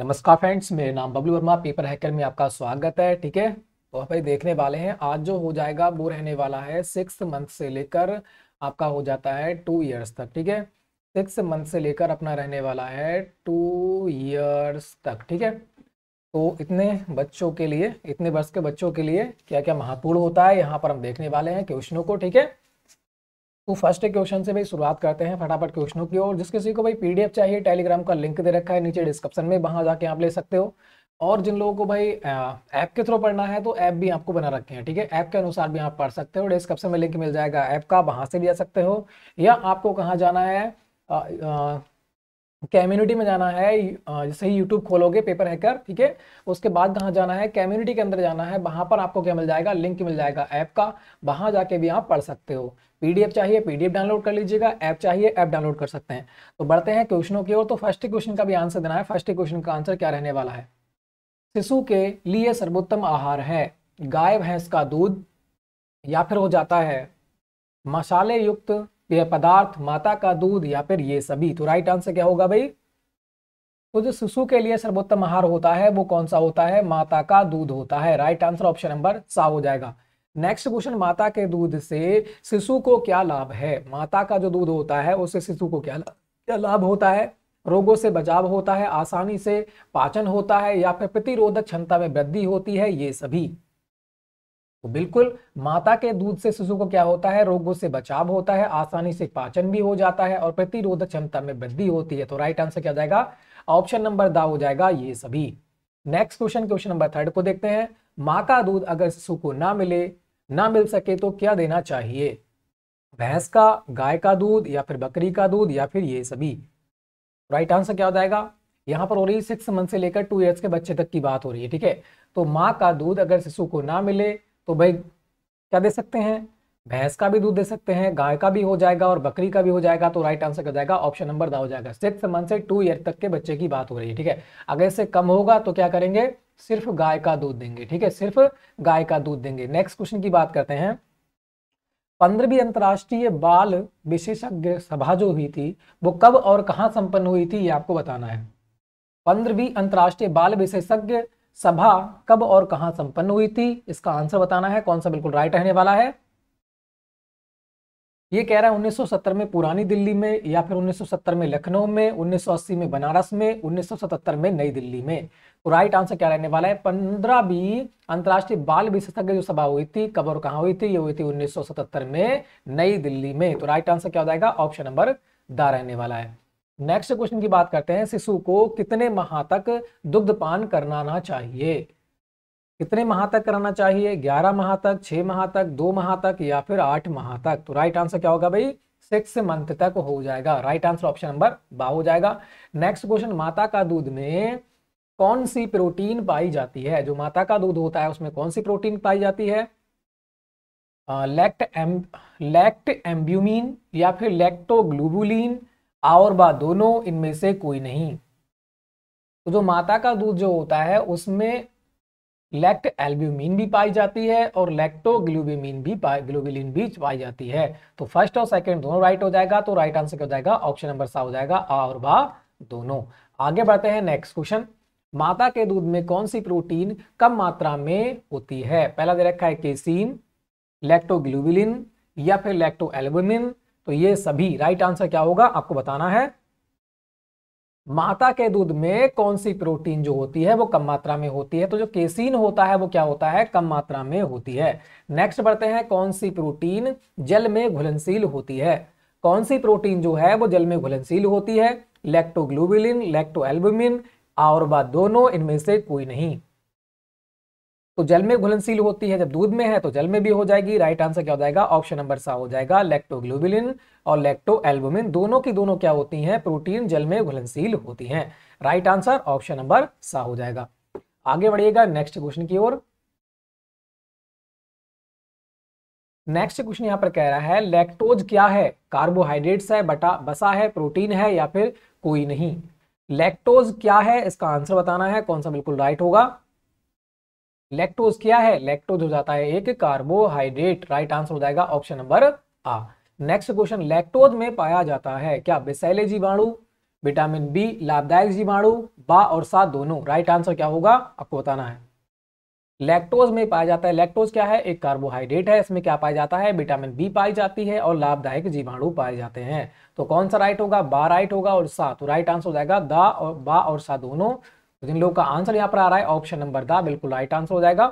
नमस्कार फ्रेंड्स मेरे नाम बबलू वर्मा पेपर हैकर में आपका स्वागत है ठीक है तो भाई देखने वाले हैं आज जो हो जाएगा वो रहने वाला है सिक्स मंथ से लेकर आपका हो जाता है टू इयर्स तक ठीक है सिक्स मंथ से लेकर अपना रहने वाला है टू इयर्स तक ठीक है तो इतने बच्चों के लिए इतने वर्ष के बच्चों के लिए क्या क्या महत्वपूर्ण होता है यहाँ पर हम देखने वाले हैं क्वेश्चनों को ठीक है तो फर्स्ट क्वेश्चन से भाई शुरुआत करते हैं फटाफट क्वेश्चनों की और जिस किसी को भाई पीडीएफ चाहिए टेलीग्राम का लिंक दे रखा है नीचे डिस्क्रिप्शन में वहां जाके आप ले सकते हो और जिन लोगों को भाई ऐप के थ्रू पढ़ना है तो ऐप भी आपको बना रखे हैं ठीक है ऐप के अनुसार भी आप पढ़ सकते हो डिस्क्रिप्शन में लिंक मिल जाएगा ऐप का वहां से भी जा सकते हो या आपको कहाँ जाना है कम्युनिटी में जाना है जैसे ही यूट्यूब खोलोगे पेपर हैकर ठीक है उसके बाद कहाँ जाना है कम्युनिटी के अंदर जाना है वहां पर आपको क्या मिल जाएगा लिंक मिल जाएगा ऐप का वहां जाके भी आप पढ़ सकते हो पीडीएफ चाहिए पीडीएफ डाउनलोड कर लीजिएगा ऐप चाहिए ऐप डाउनलोड कर सकते हैं तो बढ़ते हैं क्वेश्चनों की ओर तो फर्स्ट क्वेश्चन का भी आंसर देना है फर्स्ट क्वेश्चन का आंसर क्या रहने वाला है शिशु के लिए सर्वोत्तम आहार है गाय भैंस का दूध या फिर हो जाता है मसाले युक्त पेय पदार्थ माता का दूध या फिर ये सभी तो राइट आंसर क्या होगा भाई तो जो शिशु के लिए सर्वोत्तम आहार होता है वो कौन सा होता है माता का दूध होता है राइट आंसर ऑप्शन नंबर सा हो जाएगा नेक्स्ट क्वेश्चन माता के दूध से शिशु को क्या लाभ है माता का जो दूध होता है उससे शिशु को क्या लाभ क्या लाभ होता है रोगों से बचाव होता है आसानी से पाचन होता है या फिर प्रतिरोधक क्षमता में वृद्धि होती है ये सभी तो बिल्कुल माता के दूध से शिशु को क्या होता है रोगों से बचाव होता है आसानी से पाचन भी हो जाता है और प्रतिरोधक क्षमता में वृद्धि होती है तो राइट आंसर क्या जाएगा ऑप्शन नंबर दा हो जाएगा ये सभी next question question number third को देखते हैं माँ का दूध अगर शिशु को ना मिले ना मिल सके तो क्या देना चाहिए भैंस का गाय का दूध या फिर बकरी का दूध या फिर ये सभी राइट आंसर क्या हो जाएगा यहाँ पर हो रही है सिक्स मंथ से लेकर टू ईयर्स के बच्चे तक की बात हो रही है ठीक है तो माँ का दूध अगर शिशु को ना मिले तो भाई क्या दे सकते हैं भैंस का भी दूध दे सकते हैं गाय का भी हो जाएगा और बकरी का भी हो जाएगा तो राइट आंसर कर जाएगा ऑप्शन नंबर दा हो जाएगा सिक्स मंथ से टू ईयर तक के बच्चे की बात हो रही है ठीक है अगर इससे कम होगा तो क्या करेंगे सिर्फ गाय का दूध देंगे ठीक है सिर्फ गाय का दूध देंगे नेक्स्ट क्वेश्चन की बात करते हैं पंद्रहवीं अंतर्राष्ट्रीय बाल विशेषज्ञ सभा जो हुई थी वो कब और कहाँ संपन्न हुई थी ये आपको बताना है पंद्रहवीं अंतर्राष्ट्रीय बाल विशेषज्ञ सभा कब और कहाँ संपन्न हुई थी इसका आंसर बताना है कौन सा बिल्कुल राइट रहने वाला है ये कह रहा है 1970 में पुरानी दिल्ली में या फिर 1970 में लखनऊ में 1980 में बनारस में 1977 में नई दिल्ली में तो राइट आंसर क्या रहने वाला है पंद्रह बी अंतर्राष्ट्रीय बाल विशेषज्ञ जो सभा हुई थी कब और कहाँ हुई थी ये हुई थी 1977 में नई दिल्ली में तो राइट आंसर क्या हो जाएगा ऑप्शन नंबर द रहने वाला है नेक्स्ट क्वेश्चन की बात करते हैं शिशु को कितने माह तक दुग्धपान करना चाहिए कितने माह तक कराना चाहिए ग्यारह माह तक छह माह तक दो माह तक या फिर आठ माह तक तो राइट आंसर क्या होगा भाई सिक्स मंथ तक हो जाएगा राइट आंसर ऑप्शन नंबर बा हो जाएगा नेक्स्ट क्वेश्चन माता का दूध में कौन सी प्रोटीन पाई जाती है जो माता का दूध होता है उसमें कौन सी प्रोटीन पाई जाती है लेक्ट एम लेक्ट एम्ब्यूमिन या फिर लेक्टोग्लूबुलिन और बा दोनों इनमें से कोई नहीं तो जो माता का दूध जो होता है उसमें लेक्ट एल्ब्यूमिन भी पाई जाती है और लैक्टोग्लोबिमिन भी ग्लोबिलिन भी पाई जाती है तो फर्स्ट और सेकंड दोनों राइट हो जाएगा तो राइट आंसर क्या हो जाएगा ऑप्शन नंबर सा हो जाएगा आ और बा दोनों आगे बढ़ते हैं नेक्स्ट क्वेश्चन माता के दूध में कौन सी प्रोटीन कम मात्रा में होती है पहला दे रखा है केसीन लेक्टोग्लूबिलिन या फिर लेक्टो एल्बुमिन तो ये सभी राइट आंसर क्या होगा आपको बताना है माता के दूध में कौन सी प्रोटीन जो होती है वो कम मात्रा में होती है तो जो केसीन होता है वो क्या होता है कम मात्रा में होती है नेक्स्ट बढ़ते हैं कौन सी प्रोटीन जल में घुलनशील होती है कौन सी प्रोटीन जो है वो जल में घुलनशील होती है लेक्टोग्लोबिलिन लेक्टोएल्बुमिन और बात दोनों इनमें से कोई नहीं तो जल में घुलनशील होती है जब दूध में है तो जल में भी हो जाएगी राइट आंसर क्या हो जाएगा ऑप्शन नंबर सा हो जाएगा लेक्टोग्लोबिलिन और लेक्टो एल्बुमिन दोनों की दोनों क्या होती हैं प्रोटीन जल में घुलनशील होती हैं राइट आंसर ऑप्शन नंबर सा हो जाएगा आगे बढ़िएगा नेक्स्ट क्वेश्चन की ओर नेक्स्ट क्वेश्चन यहां पर कह रहा है लेक्टोज क्या है कार्बोहाइड्रेट्स है बटा बसा है प्रोटीन है या फिर कोई नहीं लैक्टोज क्या है इसका आंसर बताना है कौन सा बिल्कुल राइट होगा लेक्टोज क्या है लेक्टोज हो जाता है एक कार्बोहाइड्रेट राइट आंसर हो जाएगा ऑप्शन नंबर आ नेक्स्ट क्वेश्चन लेक्टोज में पाया जाता है क्या विशैले जीवाणु विटामिन बी लाभदायक जीवाणु बा और सा दोनों राइट आंसर क्या होगा आपको बताना है लैक्टोज में पाया जाता है लैक्टोज क्या है एक कार्बोहाइड्रेट है इसमें क्या पाया जाता है विटामिन बी पाई जाती है और लाभदायक जीवाणु पाए जाते हैं तो कौन सा राइट होगा बा राइट होगा और सा तो राइट आंसर हो जाएगा दा और बा और सा दोनों तो जिन लोगों का आंसर यहाँ पर आ रहा है ऑप्शन नंबर दा बिल्कुल राइट आंसर हो जाएगा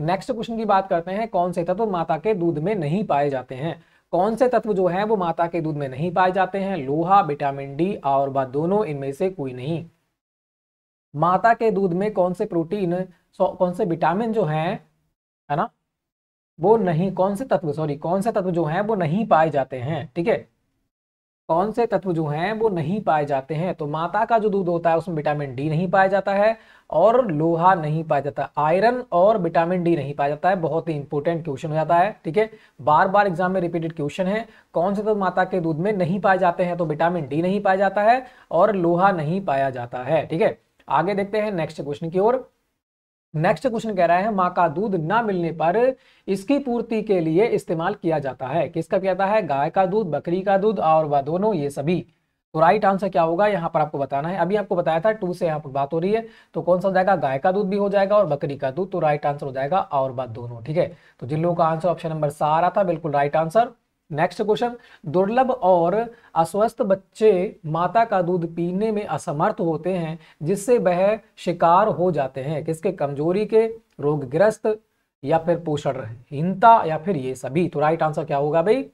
नेक्स्ट क्वेश्चन की बात करते हैं कौन से तत्व माता के दूध में नहीं पाए जाते हैं कौन से तत्व जो है वो माता के दूध में नहीं पाए जाते हैं लोहा विटामिन डी और व दोनों इनमें से कोई नहीं माता के दूध में कौन से प्रोटीन कौन से विटामिन जो हैं है ना वो नहीं कौन से तत्व सॉरी कौन से तत्व जो हैं वो नहीं पाए जाते हैं ठीक है कौन से तत्व जो हैं वो नहीं पाए जाते हैं तो माता का जो दूध होता है उसमें विटामिन डी नहीं पाया जाता है और लोहा नहीं पाया जाता आयरन और विटामिन डी नहीं पाया जाता है बहुत ही इंपॉर्टेंट क्वेश्चन हो जाता है ठीक है बार बार एग्जाम में रिपीटेड क्वेश्चन है कौन से तत्व माता के दूध में नहीं पाए जाते हैं तो विटामिन डी नहीं पाया जाता है और लोहा नहीं पाया जाता है ठीक है आगे देखते हैं नेक्स्ट क्वेश्चन की ओर नेक्स्ट क्वेश्चन कह रहा है माँ का दूध ना मिलने पर इसकी पूर्ति के लिए इस्तेमाल किया जाता है किसका कहता है गाय का दूध बकरी का दूध और वह दोनों ये सभी तो राइट आंसर क्या होगा यहाँ पर आपको बताना है अभी आपको बताया था टू से यहाँ पर बात हो रही है तो कौन सा हो जाएगा गाय का दूध भी हो जाएगा और बकरी का दूध तो राइट आंसर हो जाएगा और बात दोनों ठीक है तो जिन लोगों का आंसर ऑप्शन नंबर सा आ रहा था बिल्कुल राइट आंसर नेक्स्ट क्वेश्चन दुर्लभ और अस्वस्थ बच्चे माता का दूध पीने में असमर्थ होते हैं जिससे वह शिकार हो जाते हैं किसके कमजोरी के रोगग्रस्त या फिर पोषण हीनता या फिर ये सभी तो राइट आंसर क्या होगा भाई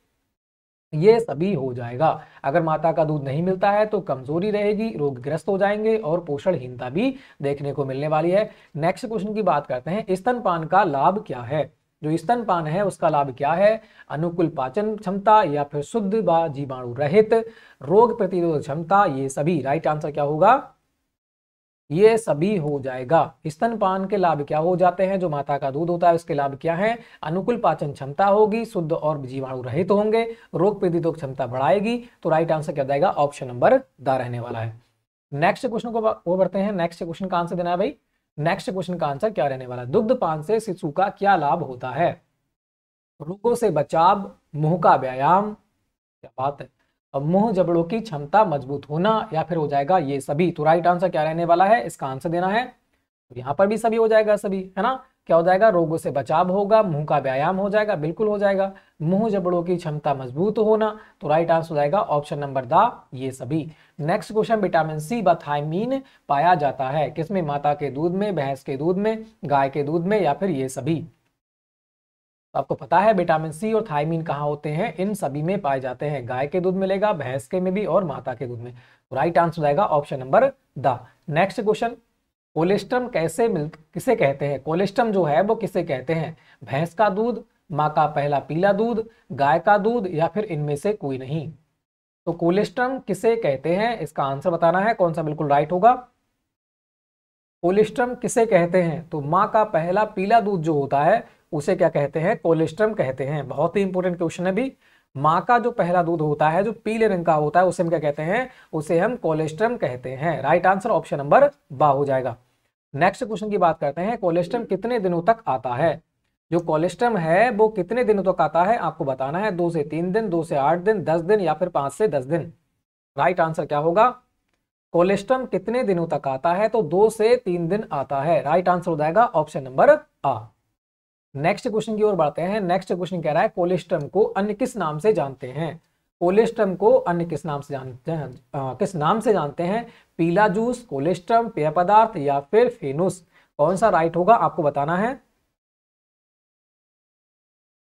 ये सभी हो जाएगा अगर माता का दूध नहीं मिलता है तो कमजोरी रहेगी रोगग्रस्त हो जाएंगे और पोषणहीनता भी देखने को मिलने वाली है नेक्स्ट क्वेश्चन की बात करते हैं स्तनपान का लाभ क्या है जो स्तनपान है उसका लाभ क्या है अनुकूल पाचन क्षमता या फिर शुद्ध व जीवाणु रहित रोग प्रतिरोध क्षमता ये सभी राइट आंसर क्या होगा ये सभी हो जाएगा स्तनपान के लाभ क्या हो जाते हैं जो माता का दूध होता है उसके लाभ क्या है अनुकूल पाचन क्षमता होगी शुद्ध और जीवाणु रहित होंगे रोग प्रतिरोध क्षमता बढ़ाएगी तो राइट आंसर क्या जाएगा ऑप्शन नंबर द रहने वाला है नेक्स्ट क्वेश्चन को वो बढ़ते हैं नेक्स्ट क्वेश्चन का आंसर देना है भाई नेक्स्ट क्वेश्चन का आंसर क्या रहने वाला दुग्ध पान से शिशु का क्या लाभ होता है रोगों से बचाव मुंह का व्यायाम क्या बात है अब मुंह जबड़ों की क्षमता मजबूत होना या फिर हो जाएगा ये सभी तो राइट आंसर क्या रहने वाला है इसका आंसर देना है तो यहाँ पर भी सभी हो जाएगा सभी है ना क्या हो जाएगा रोगों से बचाव होगा मुंह का व्यायाम हो जाएगा बिल्कुल हो जाएगा मुंह जबड़ों की क्षमता मजबूत होना तो राइट आंसर हो जाएगा ऑप्शन नंबर द ये सभी नेक्स्ट क्वेश्चन विटामिन सी बथाइमीन पाया जाता है किसमें माता के दूध में भैंस के दूध में गाय के दूध में या फिर ये सभी तो आपको पता है विटामिन सी और थायमीन कहाँ होते हैं इन सभी में पाए जाते हैं गाय के दूध मिलेगा भैंस के में भी और माता के दूध में राइट तो आंसर हो जाएगा ऑप्शन नंबर द नेक्स्ट क्वेश्चन कोलेस्ट्रम कैसे मिल किसे कहते हैं कोलेस्ट्रम जो है वो किसे कहते हैं भैंस का दूध माँ का पहला पीला दूध गाय का दूध या फिर इनमें से कोई नहीं तो कोलेस्ट्रम किसे कहते हैं इसका आंसर बताना है कौन सा बिल्कुल राइट होगा कोलेस्ट्रम किसे कहते हैं तो माँ का पहला पीला दूध जो होता है उसे क्या कहते हैं कोलेस्ट्रम कहते हैं बहुत ही इंपॉर्टेंट क्वेश्चन है भी माँ का जो पहला दूध होता है जो पीले रंग का होता है उसे हम क्या कहते हैं उसे हम कोलेस्ट्रम कहते हैं राइट आंसर ऑप्शन नंबर बा हो जाएगा नेक्स्ट क्वेश्चन की बात करते हैं कोलेस्ट्रम कितने दिनों तक आता है जो कोलेस्ट्रम है वो कितने दिनों तक आता है आपको बताना है दो से तीन दिन दो से आठ दिन दस दिन या फिर पांच से दस दिन राइट आंसर क्या होगा कोलेस्ट्रम कितने दिनों तक आता है तो दो से तीन दिन आता है राइट आंसर हो जाएगा ऑप्शन नंबर आ नेक्स्ट क्वेश्चन की ओर बढ़ते हैं नेक्स्ट क्वेश्चन कह रहा है कोलेस्ट्रम को अन्य किस नाम से जानते हैं कोलेस्ट्रम को अन्य किस नाम से जानते हैं आ, किस नाम से जानते हैं पीला जूस कोलेस्ट्रम पेय पदार्थ या फिर फेनुस कौन सा राइट होगा आपको बताना है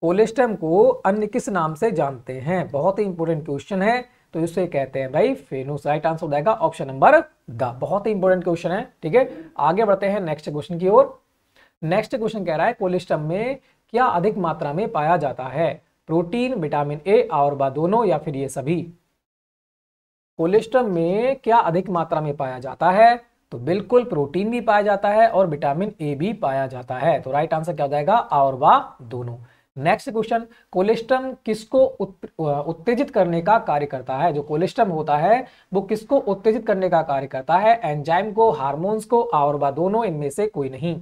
कोलेस्ट्रम को अन्य किस नाम से जानते हैं बहुत ही इंपॉर्टेंट क्वेश्चन है तो इसे कहते हैं भाई फेनुस राइट आंसर हो जाएगा ऑप्शन नंबर द बहुत ही इंपॉर्टेंट क्वेश्चन है ठीक है आगे बढ़ते हैं नेक्स्ट क्वेश्चन की ओर नेक्स्ट क्वेश्चन कह रहा है कोलेस्ट्रम में क्या अधिक मात्रा में पाया जाता है प्रोटीन विटामिन ए और बा दोनों या फिर ये सभी कोलेस्ट्रम में क्या अधिक मात्रा में पाया जाता है तो बिल्कुल प्रोटीन भी पाया जाता है और विटामिन ए भी पाया जाता है तो राइट आंसर क्या हो जाएगा आ और वा दोनों नेक्स्ट क्वेश्चन कोलेस्ट्रम किसको उत्तेजित करने का कार्य करता है जो कोलेस्ट्रम होता है वो किसको उत्तेजित करने का कार्य करता है एंजाइम को हार्मोन्स को और बा दोनों इनमें से कोई नहीं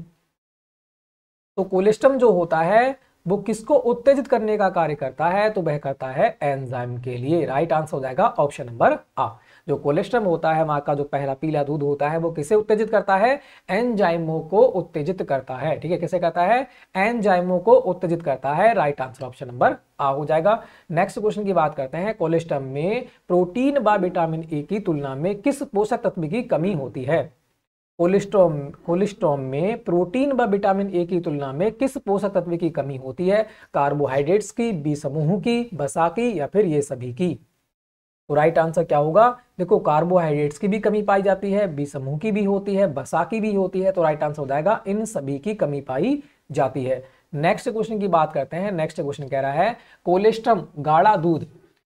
तो कोलेस्ट्रम जो होता है वो किसको उत्तेजित करने का कार्य करता है तो वह करता है एंजाइम के लिए राइट आंसर हो जाएगा ऑप्शन नंबर आ जो कोलेस्ट्रम होता है माँ का जो पहला पीला दूध होता है वो किसे उत्तेजित करता है एनजाइमो को उत्तेजित करता है ठीक है किसे करता है एनजाइमो को उत्तेजित करता है राइट आंसर ऑप्शन नंबर आ हो जाएगा नेक्स्ट क्वेश्चन की बात करते हैं कोलेस्ट्रम में प्रोटीन व विटामिन ए की तुलना में किस पोषक तत्व की कमी होती है कोलिस्ट्रोम कोलिस्ट्रोम में प्रोटीन व विटामिन ए की तुलना में किस पोषक तत्व की कमी होती है कार्बोहाइड्रेट्स की बी समूह की बसा की या फिर ये सभी की तो राइट आंसर क्या होगा देखो कार्बोहाइड्रेट्स की भी कमी पाई जाती है बी समूह की भी होती है बसा की भी होती है तो राइट आंसर हो जाएगा इन सभी की कमी पाई जाती है नेक्स्ट क्वेश्चन की बात करते हैं नेक्स्ट क्वेश्चन कह रहा है कोलेस्ट्रम गाढ़ा दूध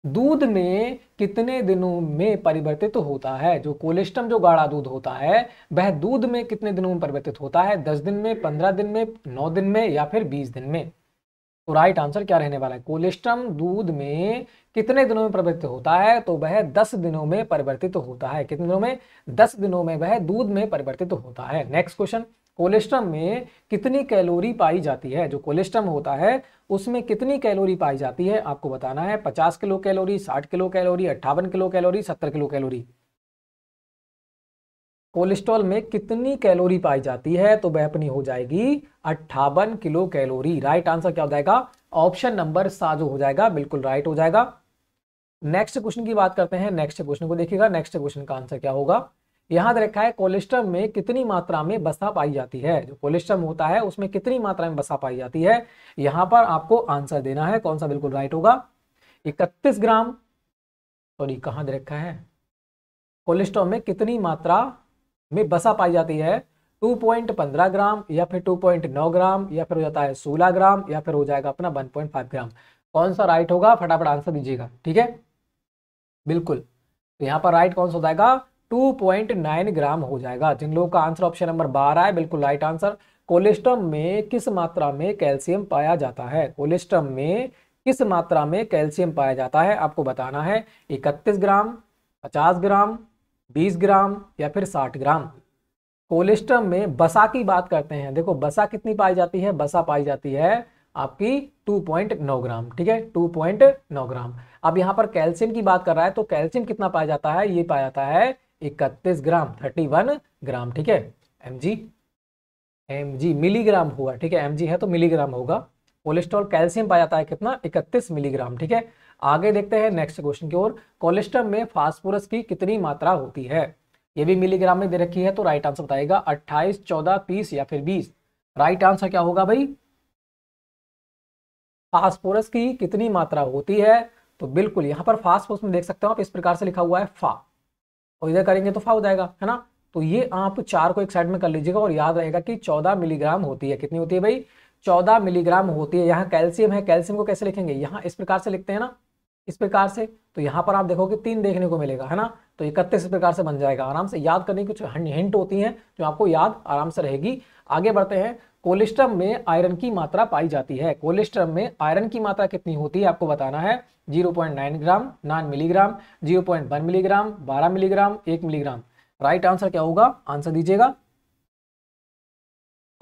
दूध में कितने दिनों में परिवर्तित होता है जो कोलेस्ट्रम जो गाढ़ा दूध होता है वह दूध में कितने दिनों में परिवर्तित होता है दस दिन में पंद्रह दिन में नौ दिन में या फिर बीस दिन में तो राइट आंसर क्या रहने वाला है कोलेस्ट्रम दूध में कितने दिनों में परिवर्तित होता है तो वह दस दिनों में परिवर्तित होता है कितने दिनों में दस दिनों में वह दूध में परिवर्तित होता है नेक्स्ट क्वेश्चन कोलेस्ट्रम में कितनी कैलोरी पाई जाती है जो कोलेस्ट्रम होता है उसमें कितनी कैलोरी पाई जाती है आपको बताना है 50 किलो कैलोरी 60 किलो कैलोरी अट्ठावन kilo calorie 70 kilo calorie cholesterol में कितनी कैलोरी पाई जाती है तो वह अपनी हो जाएगी अट्ठावन किलो कैलोरी राइट आंसर क्या हो जाएगा ऑप्शन नंबर सा जो हो जाएगा बिल्कुल राइट हो जाएगा नेक्स्ट क्वेश्चन की बात करते हैं नेक्स्ट क्वेश्चन को देखिएगा नेक्स्ट क्वेश्चन का आंसर क्या होगा यहां रखा है कोलेस्ट्रम में कितनी मात्रा में बसा पाई जाती है जो कोलेस्ट्रम होता है उसमें कितनी मात्रा में बसा पाई जाती है यहां पर आपको आंसर देना है कौन सा बिल्कुल राइट होगा इकतीस ग्राम सॉरी कहां दे रखा है कोलेस्ट्रॉल में कितनी मात्रा में बसा पाई जाती है 2.15 ग्राम या फिर 2.9 ग्राम या फिर हो जाता है 16 ग्राम या फिर हो जाएगा अपना 1.5 ग्राम कौन सा राइट होगा फटाफट आंसर दीजिएगा ठीक है बिल्कुल तो यहां पर राइट कौन सा हो जाएगा 2.9 ग्राम हो जाएगा जिन लोगों का आंसर ऑप्शन नंबर 12 है बिल्कुल राइट आंसर कोलेस्ट्रम में किस मात्रा में कैल्शियम पाया जाता है कोलेस्ट्रम में किस मात्रा में कैल्शियम पाया जाता है आपको बताना है 31 ग्राम 50 ग्राम 20 ग्राम या फिर 60 ग्राम कोलेस्ट्रम में बसा की बात करते हैं देखो बसा कितनी पाई जाती है बसा पाई जाती है आपकी 2.9 ग्राम ठीक है 2.9 ग्राम अब यहां पर कैल्शियम की बात कर रहा है तो कैल्शियम कितना पाया जाता है ये पाया जाता है इकतीस ग्राम थर्टी वन ग्राम ठीक है M G M G milligram हुआ ठीक है एम जी है तो मिलीग्राम होगा कोलेस्ट्रॉल कैल्शियम पाया जाता है कितना इकतीस मिलीग्राम ठीक है आगे देखते हैं नेक्स्ट क्वेश्चन की ओर कोलेस्ट्रॉल में फास्फोरस की कितनी मात्रा होती है ये भी मिलीग्राम में दे रखी है तो राइट आंसर बताएगा अट्ठाईस चौदह तीस या फिर बीस राइट आंसर क्या होगा भाई फास्फोरस की कितनी मात्रा होती है तो बिल्कुल यहां पर फास्फोरस में देख सकते हो आप इस प्रकार से लिखा हुआ है फा और इधर करेंगे तो फाइव जाएगा है ना तो ये आप चार को एक साइड में कर लीजिएगा और याद रहेगा कि चौदह मिलीग्राम होती है कितनी होती है भाई चौदह मिलीग्राम होती है यहाँ कैल्शियम है कैल्शियम को कैसे लिखेंगे यहाँ इस प्रकार से लिखते हैं ना इस प्रकार से तो यहाँ पर आप देखोगे तीन देखने को मिलेगा है ना तो इकतीस प्रकार से बन जाएगा आराम से याद करने की कुछ हिंट होती है जो आपको याद आराम से रहेगी आगे बढ़ते हैं कोलेस्ट्रम में आयरन की मात्रा पाई जाती है कोलेस्ट्रम में आयरन की मात्रा कितनी होती है आपको बताना है 0.9 gram 9 milligram 0.1 milligram 12 milligram 1 milligram right answer क्या होगा आंसर दीजिएगा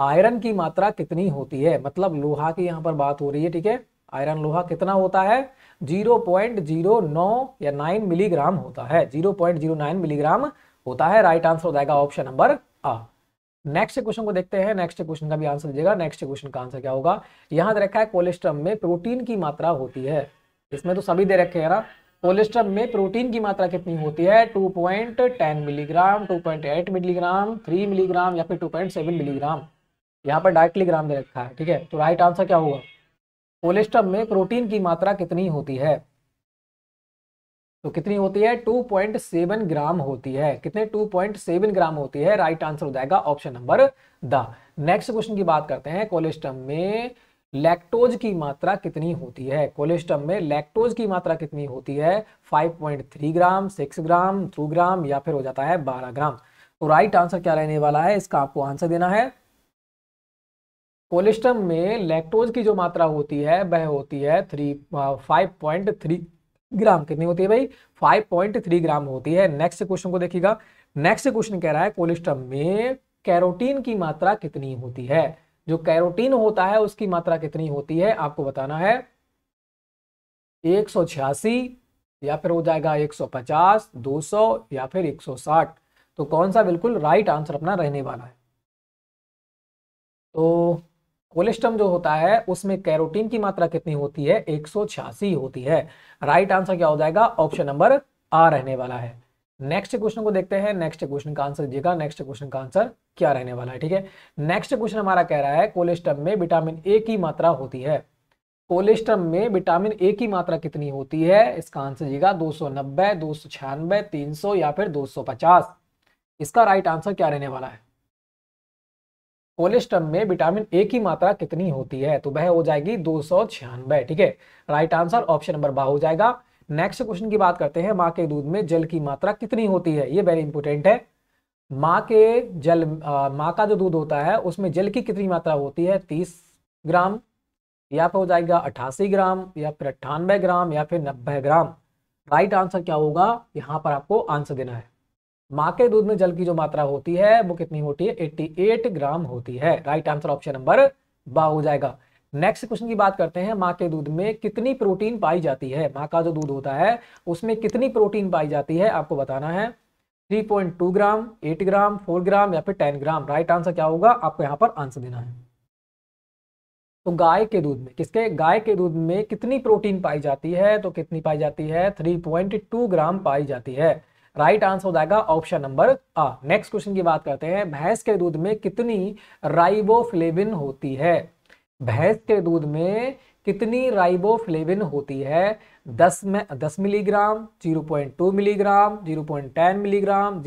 आयरन की मात्रा कितनी होती है मतलब लोहा की यहां पर बात हो रही है ठीक है आयरन लोहा कितना होता है 0.09 या 9 मिलीग्राम होता है 0.09 मिलीग्राम होता है राइट आंसर हो जाएगा ऑप्शन नंबर आ नेक्स्ट क्वेश्चन को देखते हैं नेक्स्ट क्वेश्चन का भी आंसर दीजिएगा नेक्स्ट क्वेश्चन का आंसर क्या होगा यहां दे रखा है कोलेस्ट्रम में प्रोटीन की मात्रा होती है इसमें तो सभी दे रखे हैं ना कोलेस्ट्रम में प्रोटीन की मात्रा कितनी होती है 2.10 मिलीग्राम 2.8 मिलीग्राम 3 मिलीग्राम या फिर 2.7 मिलीग्राम यहाँ पर डायरेक्टली ग्राम दे रखा है ठीक है तो राइट आंसर क्या होगा कोलेस्ट्रम में प्रोटीन की मात्रा कितनी होती है तो कितनी होती है 2.7 ग्राम होती है कितने 2.7 ग्राम होती है राइट आंसर हो जाएगा ऑप्शन नंबर द नेक्स्ट क्वेश्चन की बात करते हैं कोलेस्ट्रम में लैक्टोज की मात्रा कितनी होती है कोलेस्ट्रम में लैक्टोज की मात्रा कितनी होती है 5.3 ग्राम 6 ग्राम 2 ग्राम या फिर हो जाता है 12 ग्राम तो राइट आंसर क्या रहने वाला है इसका आपको आंसर देना है कोलेस्ट्रम में लैक्टोज की जो मात्रा होती है वह होती है three five point three gram कितनी होती है भाई 5.3 ग्राम होती है नेक्स्ट क्वेश्चन को देखिएगा नेक्स्ट क्वेश्चन कह रहा है कोलिस्टर में कैरोटीन की मात्रा कितनी होती है जो कैरोटीन होता है उसकी मात्रा कितनी होती है आपको बताना है एक या फिर हो जाएगा 150, 200 या फिर 160 तो कौन सा बिल्कुल राइट आंसर अपना रहने वाला है तो कोलेस्ट्रम जो होता है उसमें कैरोटीन की मात्रा कितनी होती है एक होती है राइट आंसर क्या हो जाएगा ऑप्शन नंबर आ रहने वाला है नेक्स्ट क्वेश्चन को देखते हैं नेक्स्ट क्वेश्चन का आंसर दीजिएगा नेक्स्ट क्वेश्चन का आंसर क्या रहने वाला है ठीक है नेक्स्ट क्वेश्चन हमारा कह रहा है कोलेस्ट्रम में विटामिन ए की मात्रा होती है कोलेस्ट्रम में विटामिन ए की मात्रा कितनी होती है इसका आंसर दीजिएगा छियानबे तीन सौ या फिर पचास इसका राइट आंसर क्या रहने वाला है कोलेस्ट्रम में विटामिन ए की मात्रा कितनी होती है तो वह हो जाएगी दो ठीक है राइट आंसर ऑप्शन नंबर बा हो जाएगा नेक्स्ट क्वेश्चन की बात करते हैं माँ के दूध में जल की मात्रा कितनी होती है ये वेरी इंपॉर्टेंट है माँ के जल माँ का जो दूध होता है उसमें जल की कितनी मात्रा होती है तीस ग्राम या फिर हो जाएगा अट्ठासी ग्राम या फिर अट्ठानबे ग्राम या फिर नब्बे ग्राम राइट आंसर क्या होगा यहाँ पर आपको आंसर देना है माँ के दूध में जल की जो मात्रा होती है वो कितनी होती है 88 ग्राम होती है राइट आंसर ऑप्शन नंबर बा हो जाएगा नेक्स्ट क्वेश्चन की बात करते हैं माँ के दूध में कितनी प्रोटीन पाई जाती है माँ का जो दूध होता है उसमें कितनी प्रोटीन पाई जाती है आपको बताना है 3.2 ग्राम 8 ग्राम 4 ग्राम या फिर 10 ग्राम राइट आंसर क्या होगा आपको यहाँ पर आंसर देना है तो गाय के दूध में किसके गाय के दूध में कितनी प्रोटीन पाई जाती है तो कितनी पाई जाती है थ्री ग्राम पाई जाती है राइट आंसर हो जाएगा ऑप्शन नंबर आ नेक्स्ट क्वेश्चन की बात करते हैं भैंस के दूध में कितनी राइबोफ्लेविन होती है भैंस के दूध में कितनी राइबोफ्लेविन होती है 10 में 10 milligram zero point 0.2 milligram 0.10 milligram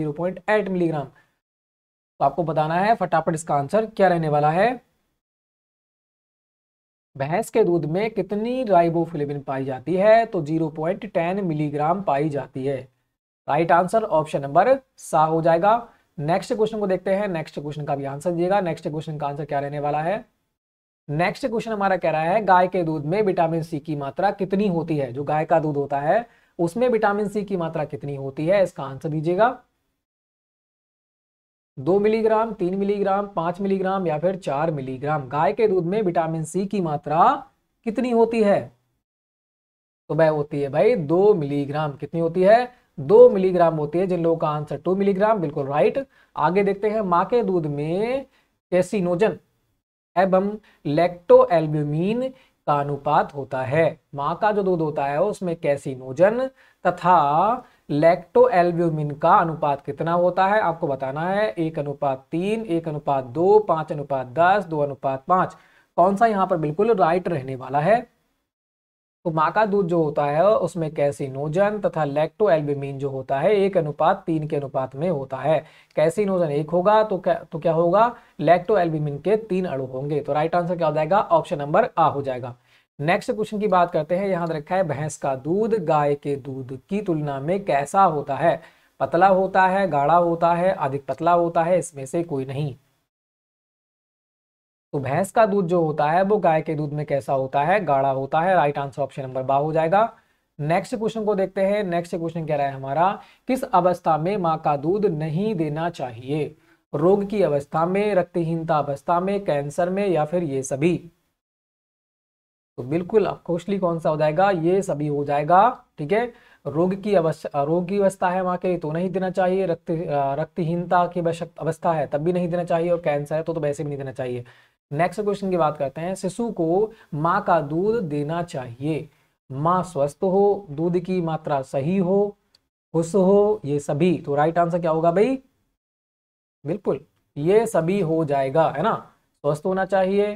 eight milligram तो आपको बताना है फटाफट इसका आंसर क्या रहने वाला है भैंस के दूध में कितनी राइबोफ्लेविन पाई जाती है तो जीरो पॉइंट टेन मिलीग्राम पाई जाती है राइट आंसर ऑप्शन नंबर सा हो जाएगा नेक्स्ट क्वेश्चन को देखते हैं नेक्स्ट क्वेश्चन का भी आंसर दिएगा नेक्स्ट क्वेश्चन का आंसर क्या रहने वाला है नेक्स्ट क्वेश्चन हमारा कह रहा है गाय के दूध में विटामिन सी की मात्रा कितनी होती है जो गाय का दूध होता है उसमें विटामिन सी की मात्रा कितनी होती है इसका आंसर दीजिएगा दो मिलीग्राम तीन मिलीग्राम पांच मिलीग्राम या फिर चार मिलीग्राम गाय के दूध में विटामिन सी की मात्रा कितनी होती है तो वह होती है भाई दो मिलीग्राम कितनी होती है दो मिलीग्राम होती है जिन लोगों का आंसर टू मिलीग्राम बिल्कुल राइट आगे देखते हैं माँ के दूध में कैसीनोजन एवं लेक्टो एल्ब्यूमिन का अनुपात होता है माँ का जो दूध होता है उसमें कैसीनोजन तथा लेक्टो एल्ब्यूमिन का अनुपात कितना होता है आपको बताना है एक अनुपात तीन एक अनुपात दो पांच अनुपात दस दो अनुपात पांच कौन सा यहाँ पर बिल्कुल राइट रहने वाला है तो माँ का दूध जो होता है उसमें कैसिनोजन तथा लेक्टो एल्बिमिन जो होता है एक अनुपात तीन के अनुपात में होता है कैसिनोजन एक होगा तो क्या तो क्या होगा लेक्टो एल्बिमिन के तीन अणु होंगे तो राइट आंसर क्या हो जाएगा ऑप्शन नंबर आ हो जाएगा नेक्स्ट क्वेश्चन की बात करते हैं यहाँ रखा है भैंस का दूध गाय के दूध की तुलना में कैसा होता है पतला होता है गाढ़ा होता है अधिक पतला होता है इसमें से कोई नहीं तो भैंस का दूध जो होता है वो गाय के दूध में कैसा होता है गाढ़ा होता है राइट आंसर ऑप्शन नंबर बा हो जाएगा नेक्स्ट क्वेश्चन को देखते हैं नेक्स्ट क्वेश्चन क्या रहा है हमारा किस अवस्था में माँ का दूध नहीं देना चाहिए रोग की अवस्था में रक्तहीनता अवस्था में कैंसर में या फिर ये सभी तो बिल्कुल कोशली कौन सा हो जाएगा ये सभी हो जाएगा ठीक है रोग की अवस्था रोग की अवस्था है वहाँ के तो नहीं देना चाहिए रक्त रक्तहीनता की अवस्था है तब भी नहीं देना चाहिए और कैंसर है तो, तो वैसे भी नहीं देना चाहिए नेक्स्ट क्वेश्चन की बात करते हैं शिशु को माँ का दूध देना चाहिए माँ स्वस्थ हो दूध की मात्रा सही हो खुश हो ये सभी तो राइट आंसर क्या होगा भाई बिल्कुल ये सभी हो जाएगा है ना स्वस्थ होना चाहिए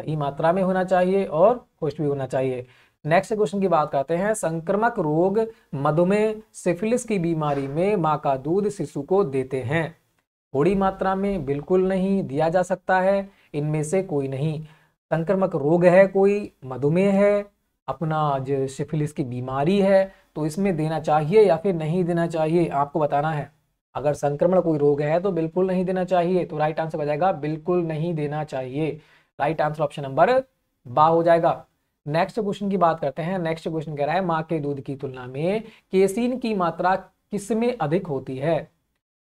सही मात्रा में होना चाहिए और खुश भी होना चाहिए नेक्स्ट क्वेश्चन की बात करते हैं संक्रमक रोग मधुमेह सिफिलिस की बीमारी में माँ का दूध शिशु को देते हैं थोड़ी मात्रा में बिल्कुल नहीं दिया जा सकता है इनमें से कोई नहीं संक्रमक रोग है कोई मधुमेह है अपना जो सिफिलिस की बीमारी है तो इसमें देना चाहिए या फिर नहीं देना चाहिए आपको बताना है अगर संक्रमण कोई रोग है तो बिल्कुल नहीं देना चाहिए तो राइट आंसर हो जाएगा बिल्कुल नहीं देना चाहिए राइट आंसर ऑप्शन नंबर बा हो जाएगा नेक्स्ट क्वेश्चन की बात करते हैं नेक्स्ट क्वेश्चन कह रहा है माँ के दूध की तुलना में केसिन की मात्रा किसमें अधिक होती है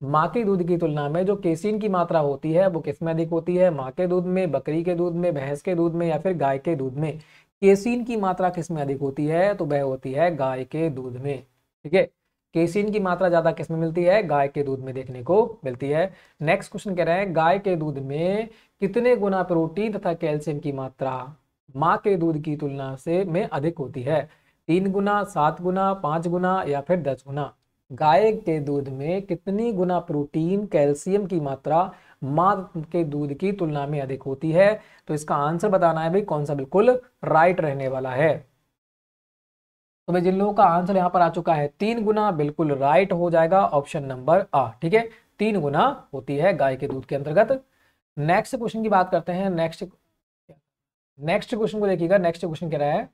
माँ के दूध की तुलना में जो केसिन की मात्रा होती है वो किस में अधिक होती है माँ के दूध में बकरी के दूध में भैंस के दूध में या फिर गाय के दूध में केसिन की मात्रा किस में अधिक होती है तो वह होती है गाय के दूध में ठीक है केसिन की मात्रा ज्यादा किसमें मिलती है गाय के दूध में देखने को मिलती है नेक्स्ट क्वेश्चन कह रहे हैं गाय के दूध में कितने गुना प्रोटीन तथा कैल्शियम की मात्रा माँ के दूध की तुलना से में अधिक होती है तीन गुना सात गुना पांच गुना या फिर दस गुना गाय के दूध में कितनी गुना प्रोटीन कैल्शियम की मात्रा माँ के दूध की तुलना में अधिक होती है तो इसका आंसर बताना है भाई कौन सा बिल्कुल राइट रहने वाला है तो भाई जिन लोगों का आंसर यहां पर आ चुका है तीन गुना बिल्कुल राइट हो जाएगा ऑप्शन नंबर आ ठीक है तीन गुना होती है गाय के दूध के अंतर्गत नेक्स्ट क्वेश्चन की बात करते हैं नेक्स्ट नेक्स्ट क्वेश्चन को देखिएगा नेक्स्ट क्वेश्चन कह रहा है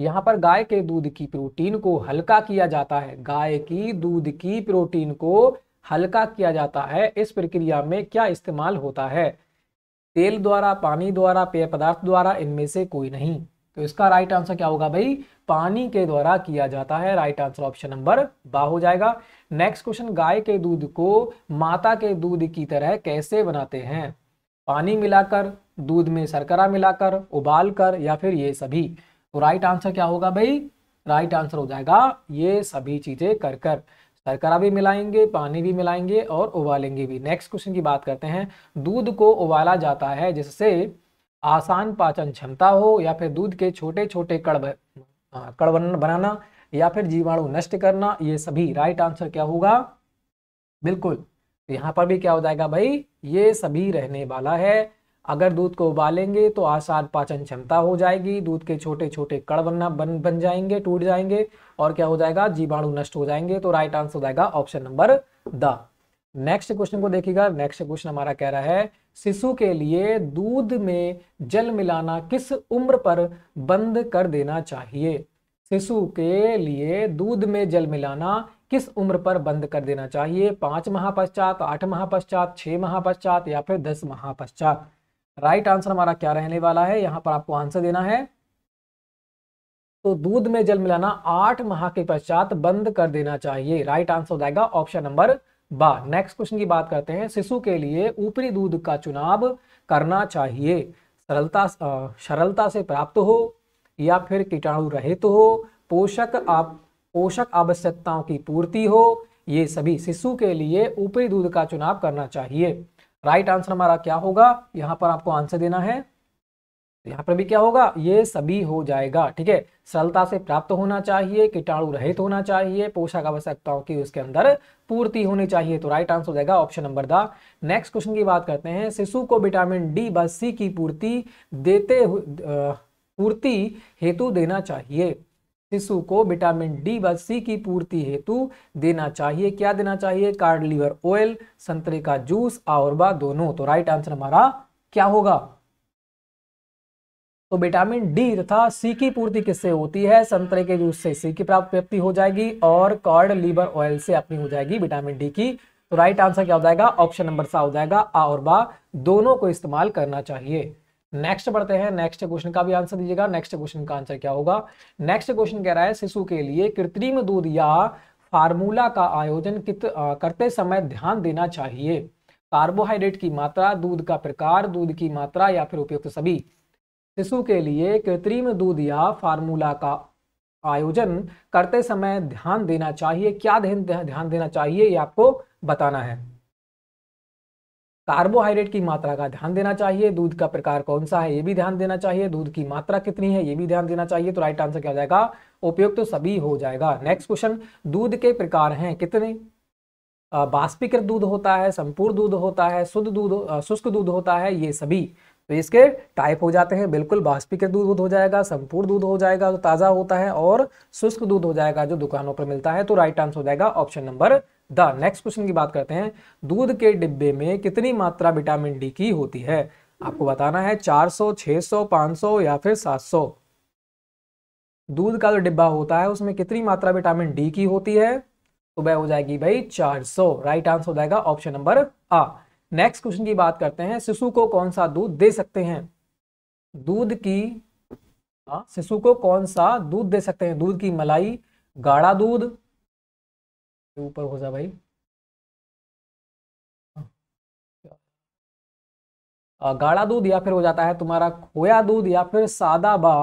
यहाँ पर गाय के दूध की प्रोटीन को हल्का किया जाता है गाय की दूध की प्रोटीन को हल्का किया जाता है इस प्रक्रिया में क्या इस्तेमाल होता है तेल द्वारा पानी द्वारा पेय पदार्थ द्वारा इनमें से कोई नहीं तो इसका राइट आंसर क्या होगा भाई पानी के द्वारा किया जाता है राइट आंसर ऑप्शन नंबर बा हो जाएगा नेक्स्ट क्वेश्चन गाय के दूध को माता के दूध की तरह कैसे बनाते हैं पानी मिलाकर दूध में शर्करा मिलाकर उबालकर या फिर ये सभी तो राइट आंसर क्या होगा भाई राइट आंसर हो जाएगा ये सभी चीज़ें कर कर सरकरा भी मिलाएंगे पानी भी मिलाएंगे और उबालेंगे भी नेक्स्ट क्वेश्चन की बात करते हैं दूध को उबाला जाता है जिससे आसान पाचन क्षमता हो या फिर दूध के छोटे छोटे कड़ हाँ, कड़ बनाना या फिर जीवाणु नष्ट करना ये सभी राइट आंसर क्या होगा बिल्कुल तो यहाँ पर भी क्या हो जाएगा भाई ये सभी रहने वाला है अगर दूध को उबालेंगे तो आसान पाचन क्षमता हो जाएगी दूध के छोटे छोटे कड़ बनना बन बन जाएंगे टूट जाएंगे और क्या हो जाएगा जीवाणु नष्ट हो जाएंगे तो राइट आंसर हो जाएगा ऑप्शन नंबर द नेक्स्ट क्वेश्चन को देखिएगा नेक्स्ट क्वेश्चन हमारा कह रहा है शिशु के लिए दूध में जल मिलाना किस उम्र पर बंद कर देना चाहिए शिशु के लिए दूध में जल मिलाना किस उम्र पर बंद कर देना चाहिए पांच महापश्चात आठ महापश्चात पश्चात छह महापश्चात पश्चात या फिर दस महापश्चात राइट आंसर हमारा क्या रहने वाला है यहां पर आपको आंसर देना है तो दूध में जल मिलाना आठ माह के पश्चात बंद कर देना चाहिए राइट आंसर हो जाएगा ऑप्शन नंबर बा नेक्स्ट क्वेश्चन की बात करते हैं शिशु के लिए ऊपरी दूध का चुनाव करना चाहिए सरलता सरलता से प्राप्त हो या फिर कीटाणु रहित तो हो पोषक आप पोषक आवश्यकताओं की पूर्ति हो ये सभी शिशु के लिए ऊपरी दूध का चुनाव करना चाहिए राइट आंसर हमारा क्या होगा यहां पर आपको आंसर देना है तो यहाँ पर भी क्या होगा ये सभी हो जाएगा ठीक है सरलता से प्राप्त होना चाहिए कीटाणु रहित होना चाहिए पोषक आवश्यकताओं की उसके अंदर पूर्ति होनी चाहिए तो राइट आंसर हो जाएगा ऑप्शन नंबर द नेक्स्ट क्वेश्चन की बात करते हैं शिशु को विटामिन डी व सी की पूर्ति देते पूर्ति हेतु देना चाहिए शिशु को विटामिन डी व सी की पूर्ति हेतु देना चाहिए क्या देना चाहिए कार्ड लीवर ऑयल संतरे का जूस और बा दोनों तो राइट आंसर हमारा क्या होगा तो विटामिन डी तथा सी की पूर्ति किससे होती है संतरे के जूस से सी की प्राप्ति हो जाएगी और कॉर्ड लीवर ऑयल से अपनी हो जाएगी विटामिन डी की तो राइट आंसर क्या हो जाएगा ऑप्शन नंबर सा हो जाएगा आ और बा दोनों को इस्तेमाल करना चाहिए नेक्स्ट बढ़ते हैं नेक्स्ट क्वेश्चन का भी आंसर दीजिएगा नेक्स्ट क्वेश्चन का आंसर क्या होगा नेक्स्ट क्वेश्चन कह रहा है शिशु के लिए कृत्रिम दूध या फार्मूला का आयोजन कित आ, करते समय ध्यान देना चाहिए कार्बोहाइड्रेट की मात्रा दूध का प्रकार दूध की मात्रा या फिर उपयुक्त सभी शिशु के लिए कृत्रिम दूध या फार्मूला का आयोजन करते समय ध्यान देना चाहिए क्या ध्यान देना चाहिए ये आपको बताना है कार्बोहाइड्रेट की मात्रा का ध्यान देना चाहिए दूध का प्रकार कौन सा है ये भी ध्यान देना चाहिए दूध की मात्रा कितनी है ये भी ध्यान देना चाहिए तो राइट आंसर क्या हो जाएगा उपयुक्त तो सभी हो जाएगा नेक्स्ट क्वेश्चन दूध के प्रकार हैं कितने बाष्पीकृत दूध होता है संपूर्ण दूध होता है शुद्ध दूध शुष्क दूध होता है ये सभी तो इसके टाइप हो जाते हैं बिल्कुल बाष्पीकृत दूध हो जाएगा संपूर्ण दूध हो जाएगा जो ताज़ा होता है और शुष्क दूध हो जाएगा जो दुकानों पर मिलता है तो राइट आंसर हो जाएगा ऑप्शन नंबर द नेक्स्ट क्वेश्चन की बात करते हैं दूध के डिब्बे में कितनी मात्रा विटामिन डी की होती है आपको बताना है 400, 600, 500 या फिर 700 दूध का जो डिब्बा होता है उसमें कितनी मात्रा विटामिन डी की होती है तो वह हो जाएगी भाई 400 राइट आंसर हो जाएगा ऑप्शन नंबर आ नेक्स्ट क्वेश्चन की बात करते हैं शिशु को कौन सा दूध दे सकते हैं दूध की हाँ, शिशु को कौन सा दूध दे सकते हैं दूध की मलाई गाढ़ा दूध ऊपर हो जा भाई हाँ, गाढ़ा दूध या फिर हो जाता है तुम्हारा खोया दूध या फिर सादा बा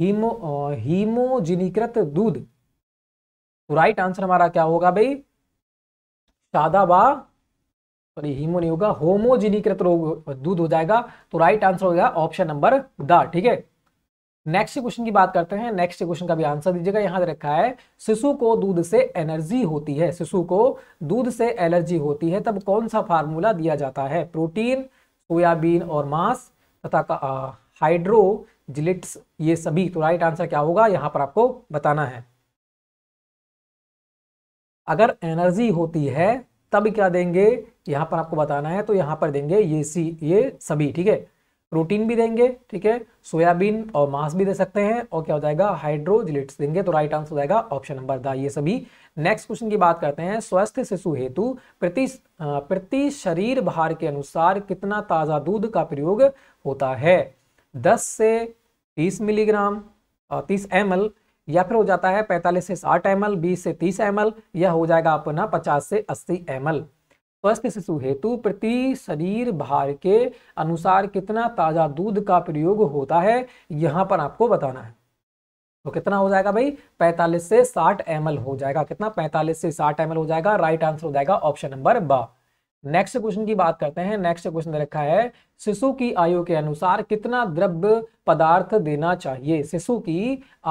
हीमो हीमोजिनीकृत दूध तो राइट आंसर हमारा क्या होगा भाई सादा बा सॉरी हीमो नहीं होगा होमोजिनीकृत रोग दूध हो जाएगा तो राइट आंसर हो जाएगा ऑप्शन नंबर द ठीक है नेक्स्ट क्वेश्चन की बात करते हैं नेक्स्ट क्वेश्चन का भी आंसर दीजिएगा यहां रखा है शिशु को दूध से एनर्जी होती है शिशु को दूध से एलर्जी होती है तब कौन सा फार्मूला दिया जाता है प्रोटीन सोयाबीन और मांस तथा हाइड्रोजिलिट्स ये सभी तो राइट आंसर क्या होगा यहां पर आपको बताना है अगर एनर्जी होती है तब क्या देंगे यहाँ पर आपको बताना है तो यहाँ पर देंगे ये सी ये सभी ठीक है प्रोटीन भी देंगे ठीक है सोयाबीन और मांस भी दे सकते हैं और क्या हो जाएगा हाइड्रोजिलेट्स देंगे तो राइट आंसर हो जाएगा ऑप्शन नंबर द ये सभी नेक्स्ट क्वेश्चन की बात करते हैं स्वस्थ शिशु हेतु प्रति प्रति शरीर भार के अनुसार कितना ताज़ा दूध का प्रयोग होता है दस से तीस मिलीग्राम तीस एम या फिर हो जाता है पैंतालीस से साठ एम एल बीस से तीस एम या हो जाएगा अपना पचास से अस्सी एम स्वस्थ शिशु हेतु प्रति शरीर भार के अनुसार कितना ताज़ा दूध का प्रयोग होता है यहां पर आपको बताना है तो कितना हो जाएगा भाई 45 से 60 एम हो जाएगा कितना 45 से 60 एम हो जाएगा राइट आंसर हो जाएगा ऑप्शन नंबर ब नेक्स्ट क्वेश्चन की बात करते हैं नेक्स्ट क्वेश्चन रखा है शिशु की आयु के अनुसार कितना द्रव्य पदार्थ देना चाहिए शिशु की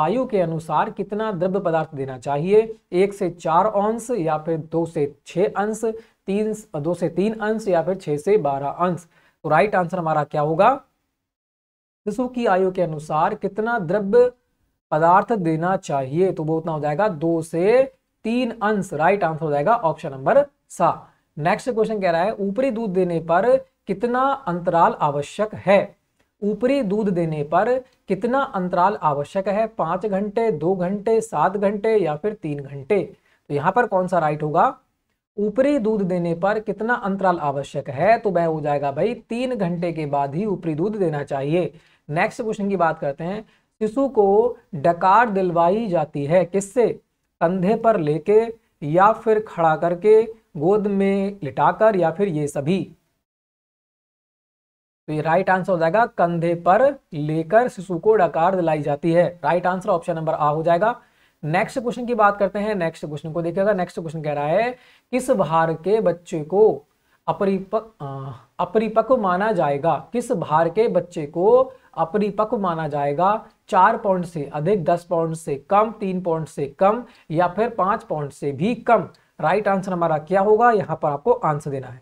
आयु के अनुसार कितना द्रव्य पदार्थ देना चाहिए एक से चार अंश या फिर दो से छह अंश तीन दो से तीन अंश या फिर छह से बारह अंश तो राइट आंसर हमारा क्या होगा शिशु की आयु के अनुसार कितना द्रव्य पदार्थ देना चाहिए तो वो उतना हो जाएगा दो से तीन अंश राइट आंसर हो जाएगा ऑप्शन नंबर सा नेक्स्ट क्वेश्चन कह रहा है ऊपरी दूध देने पर कितना अंतराल आवश्यक है ऊपरी दूध देने पर कितना अंतराल आवश्यक है पांच घंटे दो घंटे सात घंटे या फिर तीन घंटे तो यहां पर कौन सा राइट होगा ऊपरी दूध देने पर कितना अंतराल आवश्यक है तो वह हो जाएगा भाई तीन घंटे के बाद ही ऊपरी दूध देना चाहिए नेक्स्ट क्वेश्चन की बात करते हैं शिशु को डकार दिलवाई जाती है किससे कंधे पर लेके या फिर खड़ा करके गोद में लिटाकर या फिर ये सभी तो ये राइट आंसर हो जाएगा कंधे पर लेकर शिशु को डकार दिलाई जाती है राइट आंसर ऑप्शन नंबर आ हो जाएगा नेक्स्ट क्वेश्चन की बात करते हैं नेक्स्ट क्वेश्चन को देखिएगा नेक्स्ट क्वेश्चन कह रहा है किस भार के बच्चे को अपरिपक अपरिपक्व माना जाएगा किस भार के बच्चे को अपरिपक्व माना जाएगा चार पाउंड से अधिक दस पाउंड से कम तीन पाउंड से कम या फिर पांच पाउंड से भी कम राइट आंसर हमारा क्या होगा यहाँ पर आपको आंसर देना है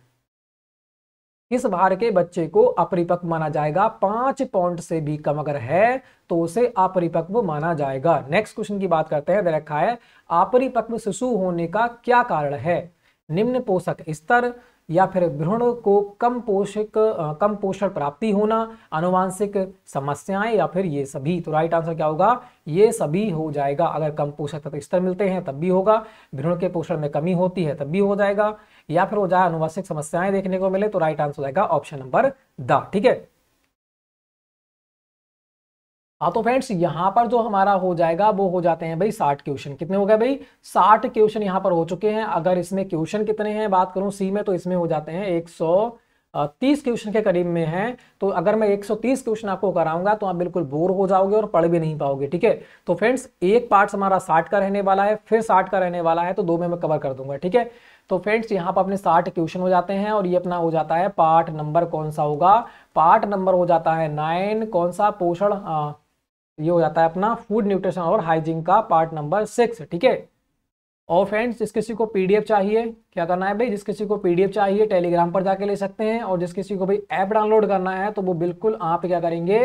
इस भार के बच्चे को अपरिपक्व माना जाएगा पांच पॉइंट से भी कम अगर है तो उसे अपरिपक्व माना जाएगा नेक्स्ट क्वेश्चन की बात करते हैं दे रखा है अपरिपक्व शिशु होने का क्या कारण है निम्न पोषक स्तर या फिर भ्रूण को कम पोषक कम पोषण प्राप्ति होना अनुवांशिक समस्याएं या फिर ये सभी तो राइट आंसर क्या होगा ये सभी हो जाएगा अगर कम पोषक तत्व स्तर मिलते हैं तब भी होगा भ्रूण के पोषण में कमी होती है तब भी हो जाएगा या फिर हो जाए अनुवासिक समस्याएं देखने को मिले तो राइट आंसर हो जाएगा ऑप्शन नंबर द ठीक है हाँ तो फ्रेंड्स यहाँ पर जो हमारा हो जाएगा वो हो जाते हैं भाई साठ क्वेश्चन कितने हो गए भाई साठ क्वेश्चन यहाँ पर हो चुके हैं अगर इसमें क्वेश्चन कितने हैं बात करूं सी में तो इसमें हो जाते हैं एक सौ तीस क्वेश्चन के करीब में हैं तो अगर मैं 130 क्वेश्चन आपको कराऊंगा तो आप बिल्कुल बोर हो जाओगे और पढ़ भी नहीं पाओगे ठीक है तो फ्रेंड्स एक पार्ट हमारा साठ का रहने वाला है फिर साठ का रहने वाला है तो दो में मैं कवर कर दूंगा ठीक है तो फ्रेंड्स यहाँ पर अपने साठ क्वेश्चन हो जाते हैं और ये अपना हो जाता है पार्ट नंबर कौन सा होगा पार्ट नंबर हो जाता है नाइन कौन सा पोषण ये हो जाता है अपना फूड न्यूट्रिशन और हाइजीन का पार्ट नंबर सिक्स ठीक है और फ्रेंड्स जिस किसी को पीडीएफ चाहिए क्या करना है भाई जिस किसी को पीडीएफ चाहिए टेलीग्राम पर जाके ले सकते हैं और जिस किसी को भाई ऐप डाउनलोड करना है तो वो बिल्कुल आप क्या करेंगे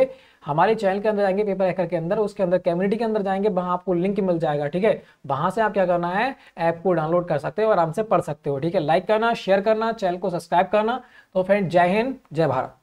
हमारे चैनल के अंदर जाएंगे पेपर हैकर के अंदर उसके अंदर कम्युनिटी के अंदर जाएंगे वहाँ आपको लिंक मिल जाएगा ठीक है वहाँ से आप क्या करना है ऐप को डाउनलोड कर सकते हो आराम से पढ़ सकते हो ठीक है लाइक करना शेयर करना चैनल को सब्सक्राइब करना तो फ्रेंड जय हिंद जय भारत